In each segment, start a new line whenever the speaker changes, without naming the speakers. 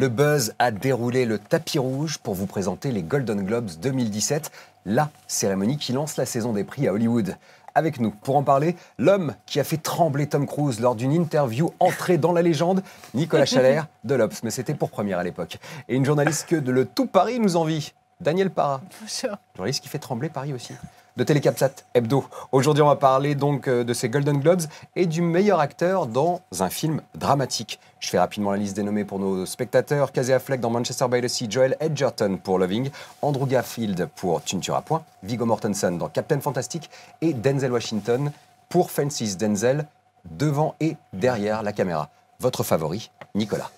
Le buzz a déroulé le tapis rouge pour vous présenter les Golden Globes 2017, la cérémonie qui lance la saison des prix à Hollywood. Avec nous, pour en parler, l'homme qui a fait trembler Tom Cruise lors d'une interview entrée dans la légende, Nicolas Chalère de l'Obs, mais c'était pour première à l'époque. Et une journaliste que de le tout Paris nous envie, Daniel Parra. Journaliste qui fait trembler Paris aussi de Télécapsat Hebdo. Aujourd'hui, on va parler donc euh, de ces Golden Globes et du meilleur acteur dans un film dramatique. Je fais rapidement la liste des nommés pour nos spectateurs. Casey Affleck dans Manchester by the Sea, Joel Edgerton pour Loving, Andrew Garfield pour à Point, Viggo Mortensen dans Captain Fantastic et Denzel Washington pour Fences. Denzel devant et derrière la caméra. Votre favori, Nicolas.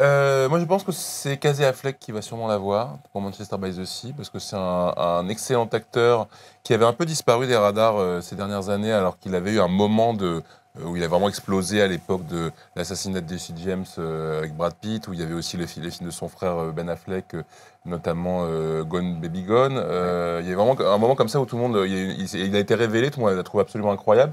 Euh, moi, je pense que c'est Casey Affleck qui va sûrement l'avoir pour Manchester by the Sea, parce que c'est un, excellent acteur qui avait un peu disparu des radars euh, ces dernières années, alors qu'il avait eu un moment de, euh, où il a vraiment explosé à l'époque de l'assassinat de Jesse James avec Brad Pitt, où il y avait aussi les, films de son frère Ben Affleck, notamment Gone Baby Gone. il y a vraiment un moment comme ça où tout le monde, il, il a été révélé, tout le monde l'a trouvé absolument incroyable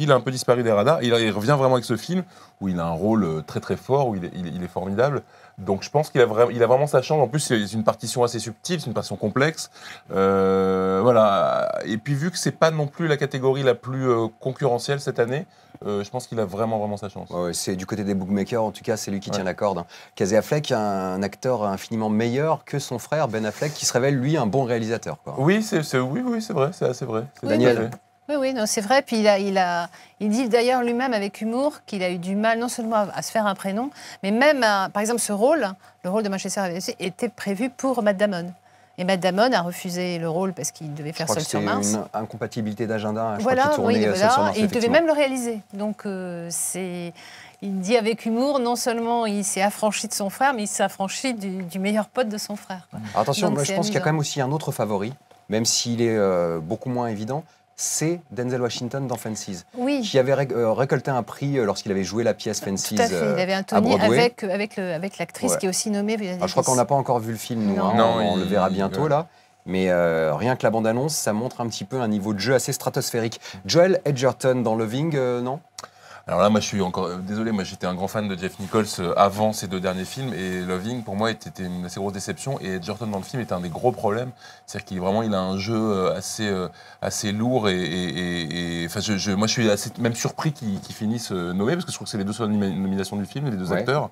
il a un peu disparu des radars. il, revient vraiment avec ce film où il a un rôle euh, très très fort, où il est, formidable. Donc je pense qu'il a, a vraiment sa chance. En plus, c'est une partition assez subtile, c'est une partition complexe. Euh, voilà. Et puis vu que c'est pas non plus la catégorie la plus euh, concurrentielle cette année,
je pense qu'il a vraiment vraiment sa chance. c'est du côté des bookmakers, en tout cas, c'est lui qui tient la corde. Hein. Casey Affleck, un acteur infiniment meilleur que son frère Ben Affleck, qui se révèle lui un bon réalisateur. Oui, c'est oui, oui, c'est vrai, c'est assez vrai. Daniel.
Oui, oui, c'est vrai. Puis il, a, il, dit d'ailleurs lui-même avec humour qu'il a eu du mal non seulement à, se faire un prénom, mais même, par exemple, ce rôle, le rôle de Manchester United était prévu pour Matt Damon. Et Matt Damon a refusé le rôle parce qu'il devait faire Seul sur Mars. Une
incompatibilité d'agenda. Voilà, il et il devait même le
réaliser. Donc euh, Il dit avec humour, non seulement il s'est affranchi de son frère, mais il s'est affranchi du, meilleur pote de son frère. attention, je pense qu'il y a quand même
aussi un autre favori, même s'il est euh, beaucoup moins évident, c'est Denzel Washington dans Fences, oui. qui avait euh, récolté un prix euh, lorsqu'il avait joué la pièce Fences. un avec,
l'actrice qui est aussi nommée. Ah, je crois qu'on n'a pas
encore vu le film, hein, Non. on, le verra bientôt, là. Mais euh, rien que la bande-annonce, ça montre un petit peu un niveau de jeu assez stratosphérique. Joel Edgerton dans Loving, non alors là,
moi, je suis encore euh, désolé, moi, j'étais un grand fan de Jeff Nichols euh, avant ces deux derniers films, et Loving, pour moi, était une assez grosse déception. Et Edgerton dans le film était un des gros problèmes, c'est-à-dire qu'il vraiment, il a un jeu euh, assez assez lourd, et, et, et enfin, moi, je suis même surpris qu'il finissent finisse nommé parce que je trouve que c'est les deux nominations du film, les deux acteurs.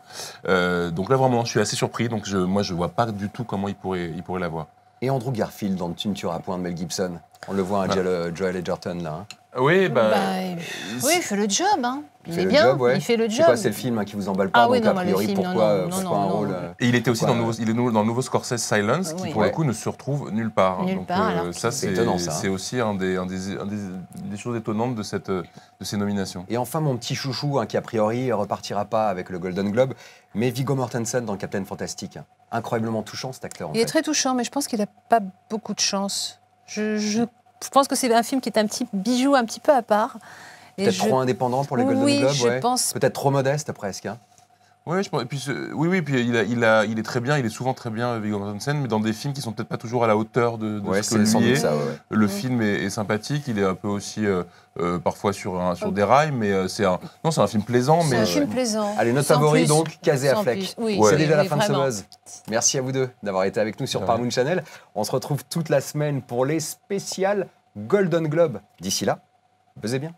donc là, vraiment,
je suis assez surpris. Donc je, moi, je vois pas du tout comment il pourrait il pourrait l'avoir. Et Andrew Garfield dans le Tinture à point de Mel Gibson. On le voit hein, à Joel Edgerton là. Hein. Oui, bah, bah
euh, oui, il fait le job. Hein. Il, fait est bien, job, il fait le job. C'est le
film hein, qui vous emballe pas, ah, oui, donc a priori, euh, pourquoi, un
rôle euh, Et il était aussi dans, le nouveau,
il est dans nouveau Scorsese Silence, qui pour le coup ne se retrouve nulle part. Hein. Nulle ça, c'est hein.
aussi un des, un des, des, choses étonnantes de, cette, de ces nominations. Et enfin, mon petit chouchou, qui a priori repartira pas avec le Golden Globe, mais Viggo Mortensen dans Captain Fantastic. Incroyablement touchant, cet acteur. il est très
touchant, mais je pense qu'il n'a pas beaucoup de chance. je, je je pense que c'est un film qui est un petit bijou un petit peu à part. Peut-être trop indépendant pour les Golden Globes,
peut-être trop modeste presque. Hein
puis, oui, oui, puis il, est très bien, il est souvent très bien, Viggo Mortensen, mais dans des films qui sont peut-être pas toujours à la hauteur de, ce que est. Le film est, sympathique, il est un peu aussi euh, euh, parfois sur, sur des rails,
mais euh, c'est un, non, c'est un film plaisant. C'est un film plaisant. Allez, notre favori donc, Casé à Fleck. Oui, C'est déjà la fin de ce Merci à vous deux d'avoir été avec nous sur Paramount Channel. On se retrouve toute la semaine pour les spéciales Golden Globe. D'ici là, buzzez bien.